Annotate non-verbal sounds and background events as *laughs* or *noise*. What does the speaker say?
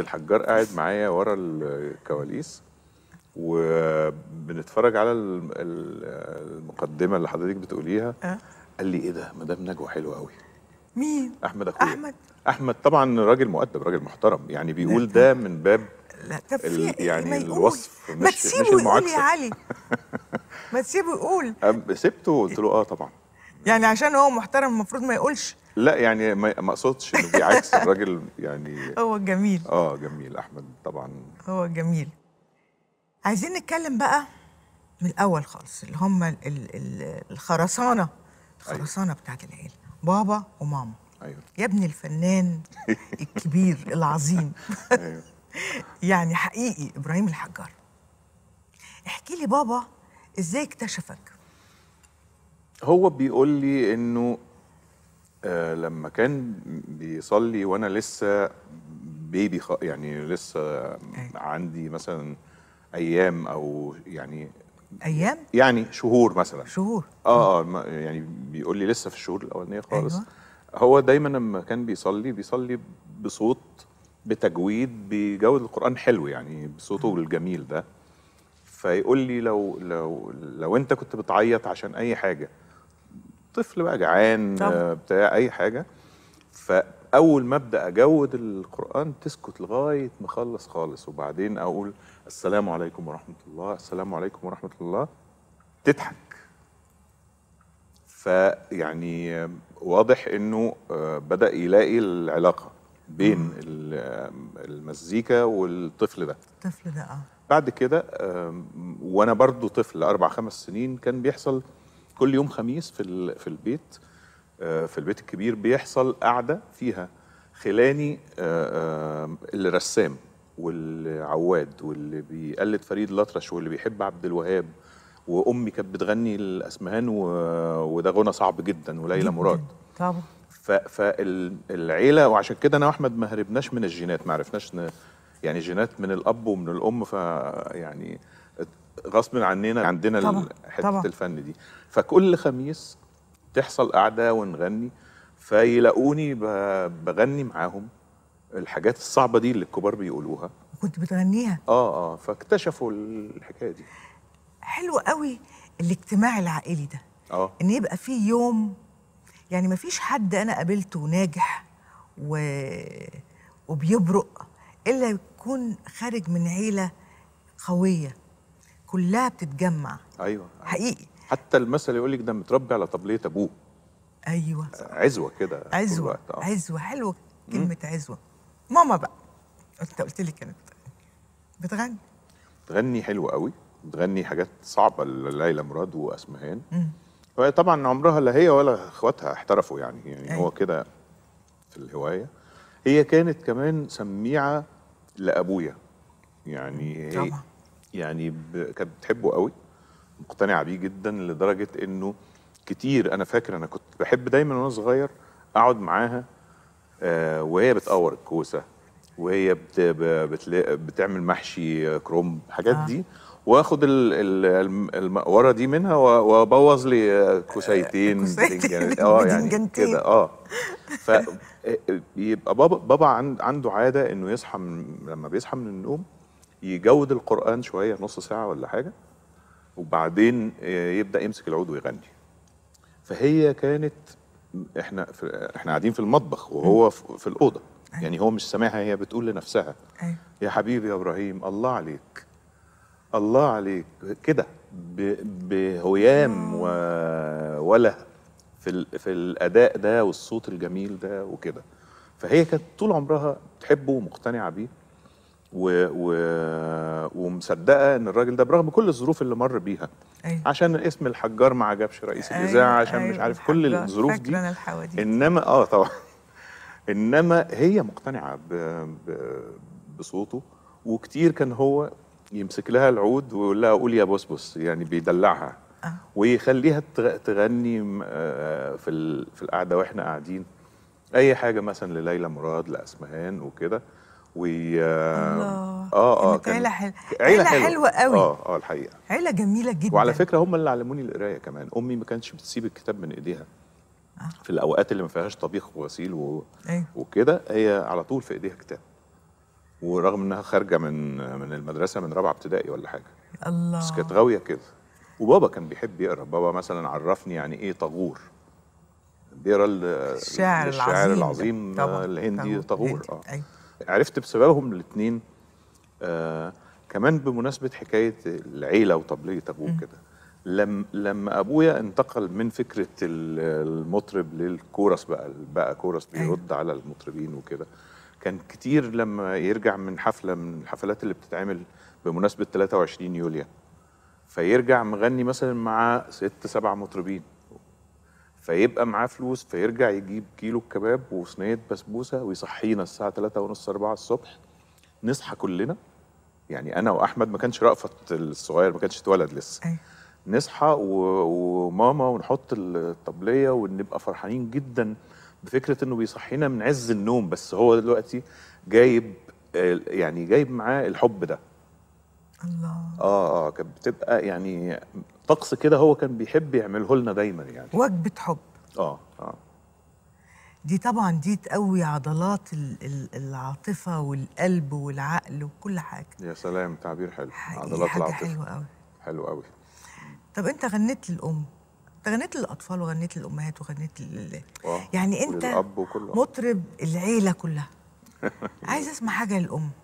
الحجار قاعد معايا ورا الكواليس وبنتفرج على المقدمه اللي حضرتك بتقوليها آه. قال لي ايه ده مدام نجوى حلوه قوي مين احمد اخويا احمد احمد طبعا راجل مؤدب راجل محترم يعني بيقول ده من باب لا طب في إيه؟ يعني ما الوصف مش ما تسيبه مش يقول يا علي ما تسيبه يقول *laughs* سبته وقلت له اه طبعا يعني عشان هو محترم المفروض ما يقولش لا يعني ما اقصدش انه بيعكس *laughs* الراجل يعني هو جميل اه جميل احمد طبعا هو جميل عايزين نتكلم بقى من الاول خالص اللي هم الخرسانه الخرسانه أيوة. بتاعت العيله بابا وماما ايوه يا ابني الفنان *laughs* الكبير العظيم ايوه *laughs* يعني حقيقي ابراهيم الحجار احكي لي بابا ازاي اكتشفك هو بيقول لي انه آه لما كان بيصلي وانا لسه بيبي خ... يعني لسه أيوة. عندي مثلا ايام او يعني ايام يعني شهور مثلا شهور اه اه يعني بيقول لي لسه في الشهور الاولانيه خالص أيوة. هو دايما لما كان بيصلي بيصلي بصوت بتجويد بجوده القران حلو يعني بصوته أيوة. الجميل ده فيقول لي لو لو لو انت كنت بتعيط عشان اي حاجه طفل بقى جعان آه، بتاع اي حاجه فاول ما ابدا اجود القران تسكت لغايه ما اخلص خالص وبعدين اقول السلام عليكم ورحمه الله السلام عليكم ورحمه الله تضحك فيعني واضح انه آه، بدا يلاقي العلاقه بين آه، المزيكا والطفل ده الطفل ده اه بعد كده وانا برضو طفل اربع خمس سنين كان بيحصل كل يوم خميس في في البيت آه، في البيت الكبير بيحصل قعده فيها خلاني آه، آه، الرسام والعواد واللي بيقلد فريد الأطرش واللي بيحب عبد الوهاب وامي كانت بتغني الاسمهان وده غنى صعب جدا وليلى مراد طبعا فالعيله وعشان كده انا واحمد ما هربناش من الجينات ما عرفناش يعني جينات من الاب ومن الام ف يعني غصب عننا عندنا طبعا. حته طبعا. الفن دي فكل خميس تحصل قعده ونغني فيلاقوني بغني معاهم الحاجات الصعبه دي اللي الكبار بيقولوها كنت بتغنيها اه اه فاكتشفوا الحكايه دي حلو قوي الاجتماع العائلي ده اه ان يبقى في يوم يعني ما فيش حد انا قابلته ناجح و... وبيبرق الا يكون خارج من عيله قويه كلها بتتجمع ايوه حقيقي حتى المثل يقول لك ده متربي على طبليه ابوه ايوه عزوه كده عزوه آه. عزوه حلوه كلمه عزوه ماما بقى انت قلت لي كانت بتغني بتغني حلوه قوي بتغني حاجات صعبه لليلى مراد واسمهان وهي طبعا عمرها لا هي ولا اخواتها احترفوا يعني يعني أيوة. هو كده في الهوايه هي كانت كمان سميعه لابويا يعني طبعا. يعني كانت بتحبه قوي مقتنعه بيه جدا لدرجه انه كتير انا فاكر انا كنت بحب دايما وانا صغير اقعد معاها آه، وهي بتقور الكوسه وهي بت بتعمل محشي آه، كرومب الحاجات آه. دي واخد المقوره دي منها وابوظ لي آه، كوسيتين *laughs* بدنجان *laughs* اه يعني كده اه فيبقى بابا بابا عنده عاده انه يصحى من لما بيصحى من النوم يجود القرآن شوية نص ساعة ولا حاجة وبعدين يبدأ يمسك العود ويغني فهي كانت احنا في احنا قاعدين في المطبخ وهو في الأوضة أيوة. يعني هو مش سامعها هي بتقول لنفسها أيوة. يا حبيبي يا إبراهيم الله عليك الله عليك كده بهيام ولا في في الاداء ده والصوت الجميل ده وكده فهي كانت طول عمرها بتحبه ومقتنعه بيه و... و... ومصدقه ان الراجل ده برغم كل الظروف اللي مر بيها أيوة. عشان اسم الحجار ما عجبش رئيس أيوة. الاذاعه عشان أيوة. مش عارف كل الظروف دي انما اه طبعا انما هي مقتنعه ب... ب... بصوته وكتير كان هو يمسك لها العود ويقول لها قول يا بسبس يعني بيدلعها أه. ويخليها تغني آه، في في القعده واحنا قاعدين اي حاجه مثلا لليلى مراد لاسمهان وكده و الله. اه اه كانت عيله حلوه عيله, حلوة. حلوه آه، قوي اه اه الحقيقه عيله جميله جدا وعلى فكره هم اللي علموني القرايه كمان امي ما كانتش بتسيب الكتاب من ايديها آه. في الاوقات اللي ما فيهاش طبيخ وغسيل و... أيوه. وكده هي على طول في ايديها كتاب ورغم انها خارجه من من المدرسه من رابعه ابتدائي ولا حاجه الله بس كانت غاويه كده وبابا كان بيحب يقرا بابا مثلا عرفني يعني ايه طاغور بيقرا الشاعر العظيم العظيم الهندي طاغور اه أيوه. عرفت بسببهم الاثنين آه كمان بمناسبه حكايه العيله وطبليه ابوه كده لم لما ابويا انتقل من فكره المطرب للكورس بقى بقى كورس أيوه. بيرد على المطربين وكده كان كتير لما يرجع من حفله من الحفلات اللي بتتعمل بمناسبه 23 يوليو فيرجع مغني مثلا مع ست سبع مطربين فيبقى معاه فلوس فيرجع يجيب كيلو الكباب وصينيه بسبوسه ويصحينا الساعه 3 ونص 4 الصبح نصحى كلنا يعني انا واحمد ما كانش رأفت الصغير ما كانش اتولد لسه أي. أيوة. نصحى وماما ونحط الطبليه ونبقى فرحانين جدا بفكره انه بيصحينا من عز النوم بس هو دلوقتي جايب يعني جايب معاه الحب ده الله اه اه كانت بتبقى يعني طقس كده هو كان بيحب يعمله لنا دايما يعني وجبه حب اه اه دي طبعا دي تقوي عضلات العاطفه والقلب والعقل وكل حاجه يا سلام تعبير حلو عضلات حاجة العاطفه حلوه قوي حلو قوي طب انت غنيت للام انت غنيت للاطفال وغنيت للامهات وغنيت لل... آه، يعني انت مطرب العيله كلها *laughs* عايز اسمع حاجه للام